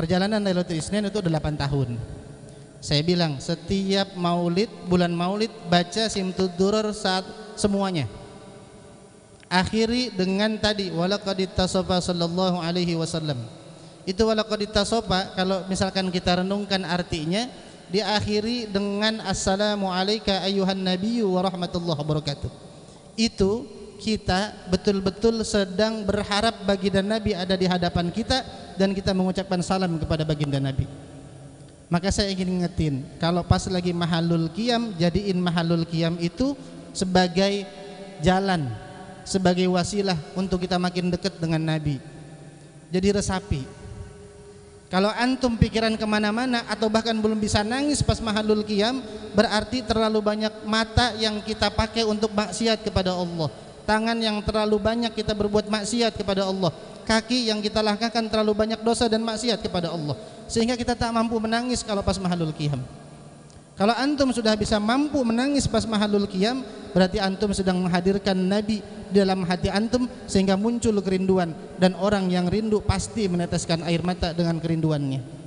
Perjalanan Lailatul Isnin itu 8 tahun. Saya bilang setiap maulid, bulan maulid baca simtud durur saat semuanya. Akhiri dengan tadi walaqad tasofa sallallahu alaihi wasallam. Itu walaqad tasofa kalau misalkan kita renungkan artinya diakhiri dengan assalamu alayka ayuhan nabiyyu wa rahmatullahi wabarakatuh. Itu kita betul-betul sedang berharap bagi dan nabi ada di hadapan kita dan kita mengucapkan salam kepada baginda Nabi. Maka saya ingin ingetin, kalau pas lagi mahalul kiam, jadiin mahalul kiam itu sebagai jalan, sebagai wasilah untuk kita makin dekat dengan Nabi. Jadi resapi. Kalau antum pikiran kemana-mana atau bahkan belum bisa nangis pas mahalul kiam, berarti terlalu banyak mata yang kita pakai untuk maksiat kepada Allah tangan yang terlalu banyak kita berbuat maksiat kepada Allah kaki yang kita lakukan terlalu banyak dosa dan maksiat kepada Allah sehingga kita tak mampu menangis kalau pas mahalul qiyam kalau antum sudah bisa mampu menangis pas mahalul qiyam berarti antum sedang menghadirkan Nabi dalam hati antum sehingga muncul kerinduan dan orang yang rindu pasti meneteskan air mata dengan kerinduannya